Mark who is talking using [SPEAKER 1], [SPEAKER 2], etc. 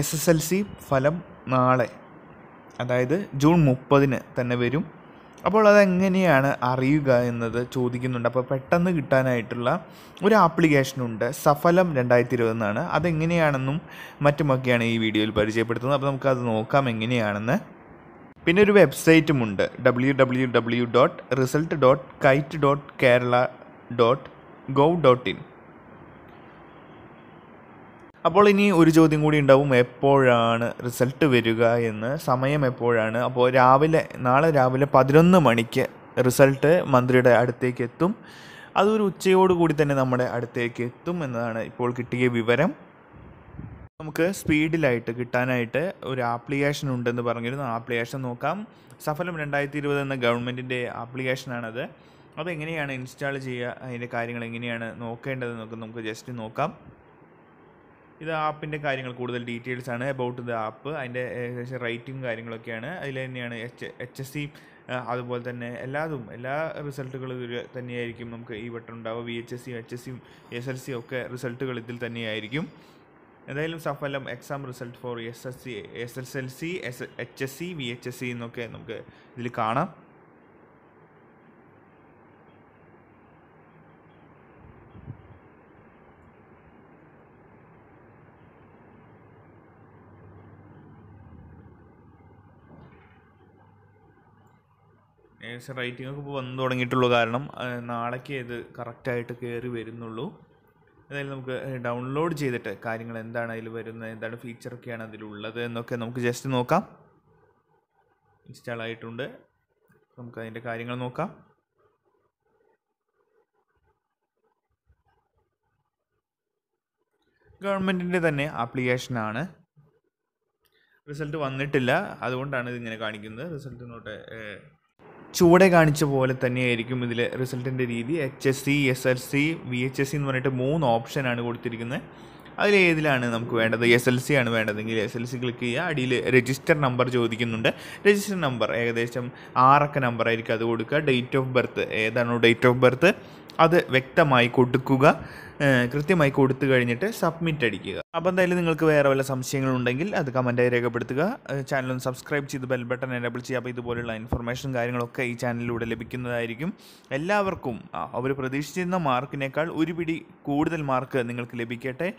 [SPEAKER 1] S S L C ഫലം നാളെ അതായത് ജൂൺ മുപ്പതിന് തന്നെ വരും അപ്പോൾ അതെങ്ങനെയാണ് അറിയുക എന്നത് ചോദിക്കുന്നുണ്ട് അപ്പോൾ പെട്ടെന്ന് കിട്ടാനായിട്ടുള്ള ഒരു ആപ്ലിക്കേഷനുണ്ട് സഫലം രണ്ടായിരത്തി ഇരുപതെന്നാണ് അതെങ്ങനെയാണെന്നും മറ്റുമൊക്കെയാണ് ഈ വീഡിയോയിൽ പരിചയപ്പെടുത്തുന്നത് അപ്പോൾ നമുക്കത് നോക്കാം എങ്ങനെയാണെന്ന് പിന്നെ ഒരു വെബ്സൈറ്റുമുണ്ട് W W W dot result dot KITE dot Kerala dot gov dot in അപ്പോൾ ഇനി ഒരു ചോദ്യം കൂടി ഉണ്ടാവും എപ്പോഴാണ് റിസൾട്ട് വരിക എന്ന് സമയം എപ്പോഴാണ് അപ്പോൾ രാവിലെ നാളെ രാവിലെ പതിനൊന്ന് മണിക്ക് റിസൾട്ട് മന്ത്രിയുടെ അടുത്തേക്ക് എത്തും അതൊരു ഉച്ചയോടുകൂടി തന്നെ നമ്മുടെ അടുത്തേക്ക് എത്തും എന്നതാണ് ഇപ്പോൾ കിട്ടിയ വിവരം നമുക്ക് സ്പീഡിലായിട്ട് കിട്ടാനായിട്ട് ഒരു ആപ്ലിക്കേഷൻ ഉണ്ടെന്ന് പറഞ്ഞിരുന്നു ആപ്ലിക്കേഷൻ നോക്കാം സഫലം രണ്ടായിരത്തി ഇരുപത് എന്ന ഗവൺമെൻറ്റിൻ്റെ ആപ്ലിക്കേഷനാണത് അതെങ്ങനെയാണ് ഇൻസ്റ്റാൾ ചെയ്യുക അതിൻ്റെ കാര്യങ്ങൾ എങ്ങനെയാണ് നോക്കേണ്ടതെന്നൊക്കെ നമുക്ക് ജസ്റ്റ് നോക്കാം ഇത് ആപ്പിൻ്റെ കാര്യങ്ങൾ കൂടുതൽ ഡീറ്റെയിൽസ് ആണ് അബൌട്ട് ദ ആപ്പ് അതിൻ്റെ ഏകദേശം റേറ്റിംഗ് കാര്യങ്ങളൊക്കെയാണ് അതിൽ തന്നെയാണ് എച്ച് എച്ച് എസ് സി അതുപോലെ തന്നെ എല്ലാതും എല്ലാ റിസൾട്ടുകളും ഇതിൽ തന്നെയായിരിക്കും നമുക്ക് ഈ വട്ടം ഉണ്ടാവുക വി എച്ച് എസ് സിയും എച്ച് എസ് സിയും എസ് എൽ സി ഒക്കെ റിസൾട്ടുകൾ ഇതിൽ തന്നെയായിരിക്കും എന്തായാലും Saphalam exam result for S S C S S L C S H S C V H S C എന്നൊക്കെ നമുക്ക് ഇതിൽ കാണാം നേഴ്സ് ഒക്കെ ഇപ്പോൾ വന്നു തുടങ്ങിയിട്ടുള്ളൂ കാരണം നാളേക്ക് ഇത് കറക്റ്റായിട്ട് കയറി വരുന്നുള്ളൂ അതായത് നമുക്ക് ഡൗൺലോഡ് ചെയ്തിട്ട് കാര്യങ്ങൾ എന്താണ് അതിൽ വരുന്നത് എന്താണ് ഫീച്ചറൊക്കെയാണ് അതിലുള്ളത് എന്നൊക്കെ നമുക്ക് ജസ്റ്റ് നോക്കാം ഇൻസ്റ്റാൾ ആയിട്ടുണ്ട് നമുക്ക് അതിൻ്റെ കാര്യങ്ങൾ നോക്കാം ഗവൺമെൻറ്റിൻ്റെ തന്നെ ആപ്ലിക്കേഷനാണ് റിസൾട്ട് വന്നിട്ടില്ല അതുകൊണ്ടാണ് ഇതിങ്ങനെ കാണിക്കുന്നത് റിസൾട്ട് നോട്ട് ചുവടെ കാണിച്ച പോലെ തന്നെയായിരിക്കും ഇതിലെ റിസൾട്ടിൻ്റെ രീതി H S C S L C V H S C എന്ന് പറഞ്ഞിട്ട് മൂന്ന് ഓപ്ഷനാണ് കൊടുത്തിരിക്കുന്നത് അതിലേതിലാണ് നമുക്ക് വേണ്ടത് എസ് എൽ സി ആണ് വേണ്ടതെങ്കിൽ എസ് എൽ സി ക്ലിക്ക് ചെയ്യുക അടിയിൽ രജിസ്റ്റർ നമ്പർ ചോദിക്കുന്നുണ്ട് രജിസ്റ്റർ നമ്പർ ഏകദേശം ആറക്ക നമ്പർ ആയിരിക്കും അത് കൊടുക്കുക ഡേറ്റ് ഓഫ് ബർത്ത് ഏതാണോ ഡേറ്റ് ഓഫ് ബർത്ത് അത് വ്യക്തമായി കൊടുക്കുക കൃത്യമായി കൊടുത്തു കഴിഞ്ഞിട്ട് സബ്മിറ്റ് അടിക്കുക അപ്പോൾ എന്തായാലും നിങ്ങൾക്ക് വേറെ വല്ല സംശയങ്ങളുണ്ടെങ്കിൽ അത് കമൻറ്റായി രേഖപ്പെടുത്തുക ചാനലൊന്ന് സബ്സ്ക്രൈബ് ചെയ്ത് ബെൽ ബട്ടൺ എനേബിൾ ചെയ്യുക അപ്പോൾ ഇതുപോലുള്ള ഇൻഫർമേഷൻ കാര്യങ്ങളൊക്കെ ഈ ചാനലിലൂടെ ലഭിക്കുന്നതായിരിക്കും എല്ലാവർക്കും അവർ പ്രതീക്ഷിച്ചിരുന്ന മാർക്കിനേക്കാൾ ഒരു പിടി കൂടുതൽ മാർക്ക് നിങ്ങൾക്ക് ലഭിക്കട്ടെ